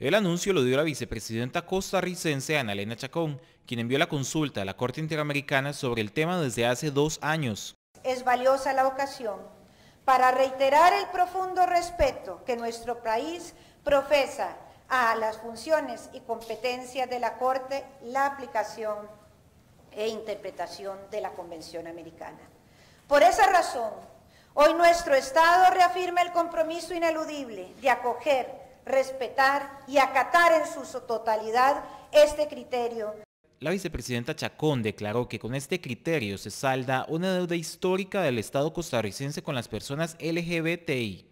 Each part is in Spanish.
El anuncio lo dio la vicepresidenta costarricense Ana Elena Chacón, quien envió la consulta a la Corte Interamericana sobre el tema desde hace dos años. Es valiosa la ocasión para reiterar el profundo respeto que nuestro país profesa a las funciones y competencias de la Corte, la aplicación e interpretación de la Convención Americana. Por esa razón, hoy nuestro Estado reafirma el compromiso ineludible de acoger respetar y acatar en su totalidad este criterio. La vicepresidenta Chacón declaró que con este criterio se salda una deuda histórica del Estado costarricense con las personas LGBTI.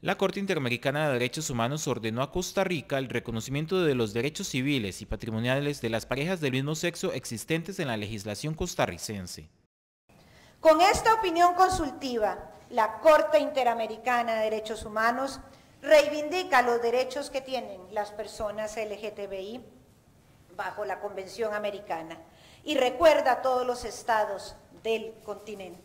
La Corte Interamericana de Derechos Humanos ordenó a Costa Rica el reconocimiento de los derechos civiles y patrimoniales de las parejas del mismo sexo existentes en la legislación costarricense. Con esta opinión consultiva, la Corte Interamericana de Derechos Humanos reivindica los derechos que tienen las personas LGTBI bajo la Convención Americana y recuerda a todos los estados del continente,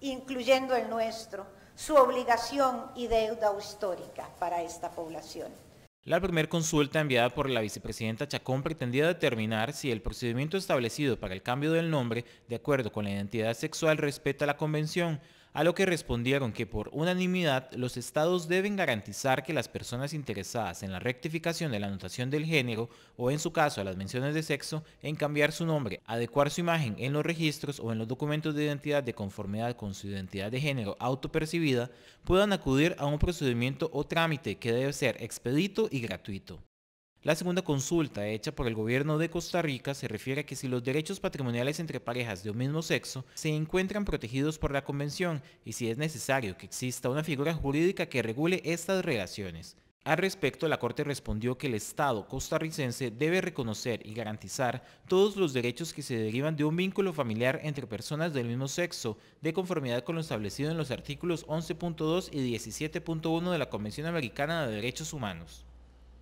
incluyendo el nuestro, su obligación y deuda histórica para esta población. La primera consulta enviada por la vicepresidenta Chacón pretendía determinar si el procedimiento establecido para el cambio del nombre, de acuerdo con la identidad sexual, respeta la convención a lo que respondieron que por unanimidad los estados deben garantizar que las personas interesadas en la rectificación de la anotación del género o en su caso a las menciones de sexo en cambiar su nombre, adecuar su imagen en los registros o en los documentos de identidad de conformidad con su identidad de género autopercibida puedan acudir a un procedimiento o trámite que debe ser expedito y gratuito. La segunda consulta hecha por el gobierno de Costa Rica se refiere a que si los derechos patrimoniales entre parejas de un mismo sexo se encuentran protegidos por la Convención y si es necesario que exista una figura jurídica que regule estas relaciones. Al respecto, la Corte respondió que el Estado costarricense debe reconocer y garantizar todos los derechos que se derivan de un vínculo familiar entre personas del mismo sexo, de conformidad con lo establecido en los artículos 11.2 y 17.1 de la Convención Americana de Derechos Humanos.